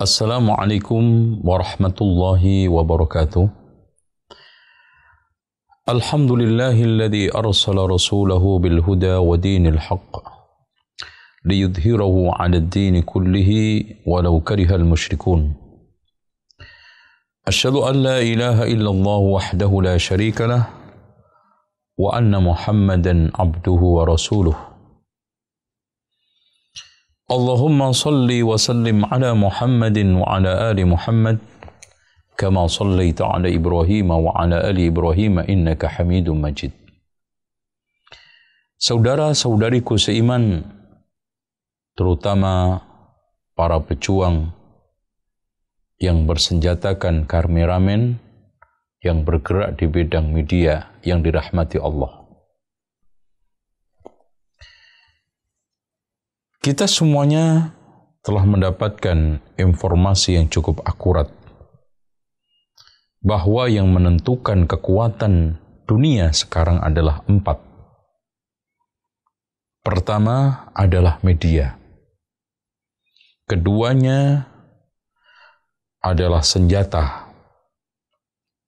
السلام عليكم ورحمة الله وبركاته الحمد لله الذي أرسل رسوله بالهدى ودين الحق ليظهره على الدين كله ولو كره المشركون أشهد أن لا إله إلا الله وحده لا شريك له وأن محمدا عبده ورسوله اللهم صل وسلم على محمد وعلى Muhammad, محمد كما صليت على wa وعلى ali Ibrahim. Innaka حميد مجيد Saudara-saudariku seiman, terutama para pejuang yang bersenjatakan karmiramen yang bergerak di bidang media yang dirahmati Allah. Kita semuanya telah mendapatkan informasi yang cukup akurat bahwa yang menentukan kekuatan dunia sekarang adalah empat. Pertama adalah media. Keduanya adalah senjata.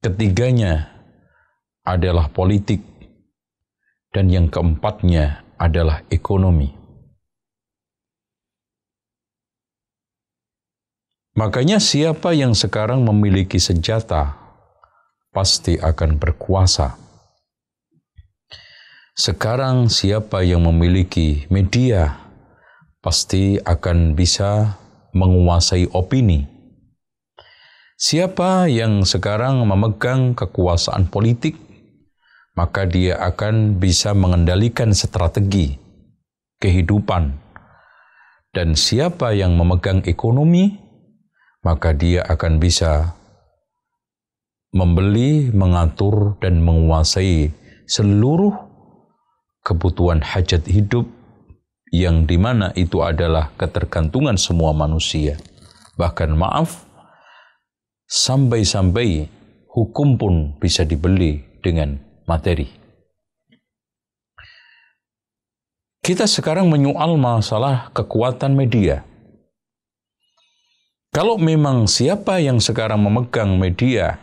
Ketiganya adalah politik. Dan yang keempatnya adalah ekonomi. Makanya siapa yang sekarang memiliki senjata pasti akan berkuasa. Sekarang siapa yang memiliki media pasti akan bisa menguasai opini. Siapa yang sekarang memegang kekuasaan politik, maka dia akan bisa mengendalikan strategi kehidupan. Dan siapa yang memegang ekonomi, maka dia akan bisa membeli, mengatur, dan menguasai seluruh kebutuhan hajat hidup yang dimana itu adalah ketergantungan semua manusia. Bahkan maaf, sampai-sampai hukum pun bisa dibeli dengan materi. Kita sekarang menyoal masalah kekuatan media kalau memang siapa yang sekarang memegang media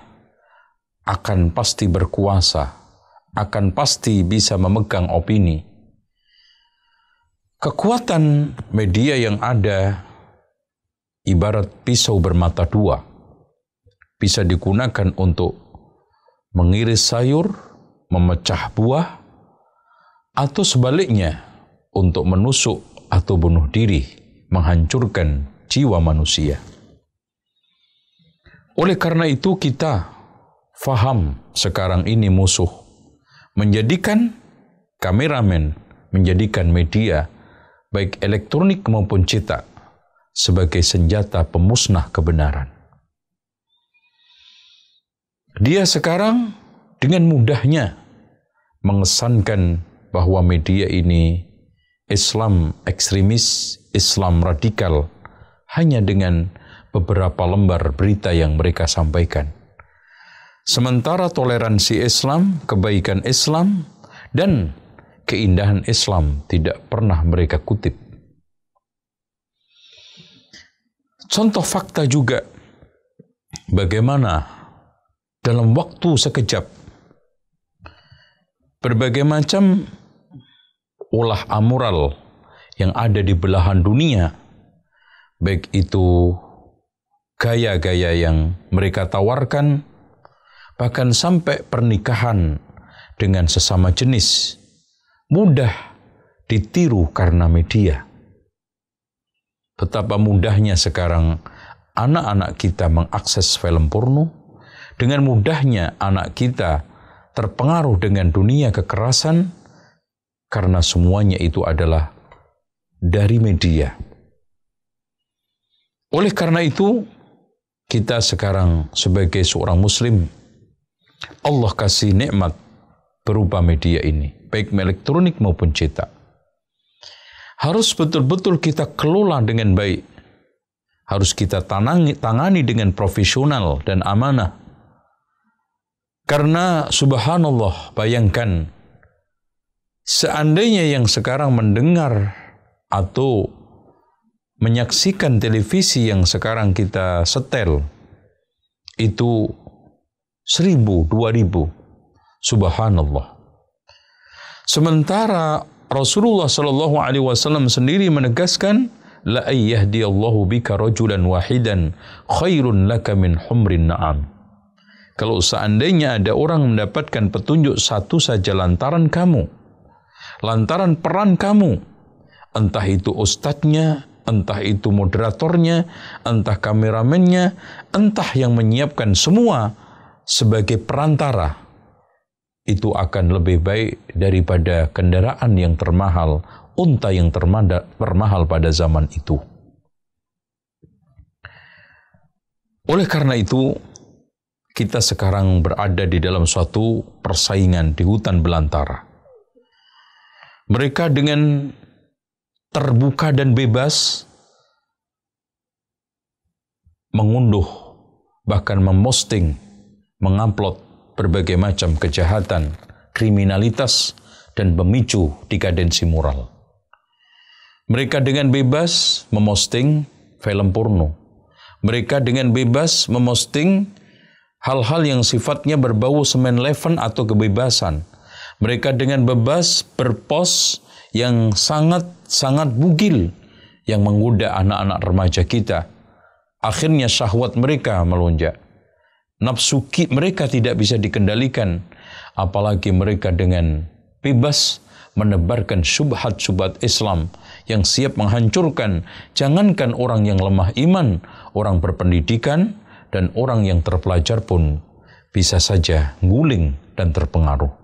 akan pasti berkuasa, akan pasti bisa memegang opini. Kekuatan media yang ada ibarat pisau bermata dua. Bisa digunakan untuk mengiris sayur, memecah buah, atau sebaliknya untuk menusuk atau bunuh diri, menghancurkan jiwa manusia. Oleh karena itu kita faham sekarang ini musuh menjadikan kameramen, menjadikan media baik elektronik maupun cetak sebagai senjata pemusnah kebenaran. Dia sekarang dengan mudahnya mengesankan bahwa media ini Islam ekstremis, Islam radikal hanya dengan beberapa lembar berita yang mereka sampaikan. Sementara toleransi Islam, kebaikan Islam, dan keindahan Islam tidak pernah mereka kutip. Contoh fakta juga, bagaimana dalam waktu sekejap berbagai macam ulah amoral yang ada di belahan dunia, baik itu gaya-gaya yang mereka tawarkan, bahkan sampai pernikahan dengan sesama jenis mudah ditiru karena media. Betapa mudahnya sekarang anak-anak kita mengakses film porno, dengan mudahnya anak kita terpengaruh dengan dunia kekerasan, karena semuanya itu adalah dari media. Oleh karena itu, kita sekarang sebagai seorang muslim Allah kasih nikmat berupa media ini baik elektronik maupun cetak harus betul-betul kita kelola dengan baik harus kita tanangi, tangani dengan profesional dan amanah karena subhanallah bayangkan seandainya yang sekarang mendengar atau menyaksikan televisi yang sekarang kita setel itu seribu, dua ribu. Subhanallah. Sementara Rasulullah Shallallahu Alaihi Wasallam sendiri menegaskan, la الله bika رجلا واحدا خير لك من حمر النعم. Kalau seandainya ada orang mendapatkan petunjuk satu saja lantaran kamu, lantaran peran kamu, entah itu ustadznya, entah itu moderatornya, entah kameramennya, entah yang menyiapkan semua sebagai perantara, itu akan lebih baik daripada kendaraan yang termahal, unta yang termahal pada zaman itu. Oleh karena itu, kita sekarang berada di dalam suatu persaingan di hutan belantara. Mereka dengan terbuka dan bebas mengunduh, bahkan memposting, mengamplot berbagai macam kejahatan, kriminalitas, dan pemicu dekadensi moral. Mereka dengan bebas memosting film porno. Mereka dengan bebas memosting hal-hal yang sifatnya berbau semen leven atau kebebasan. Mereka dengan bebas berpos yang sangat-sangat bugil yang menggoda anak-anak remaja kita. Akhirnya syahwat mereka melonjak. Nafsu mereka tidak bisa dikendalikan, apalagi mereka dengan bebas menebarkan subhat-subhat Islam yang siap menghancurkan jangankan orang yang lemah iman, orang berpendidikan dan orang yang terpelajar pun bisa saja guling dan terpengaruh.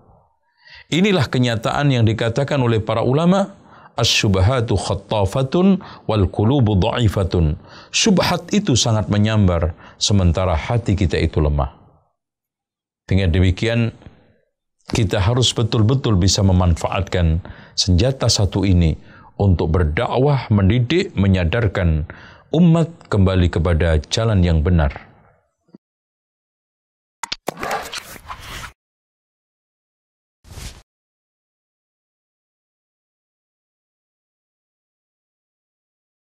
Inilah kenyataan yang dikatakan oleh para ulama As-subhatu khattafatun wal kulubu dha'ifatun. Subhat itu sangat menyambar, sementara hati kita itu lemah. Dengan demikian, kita harus betul-betul bisa memanfaatkan senjata satu ini untuk berdakwah, mendidik, menyadarkan umat kembali kepada jalan yang benar.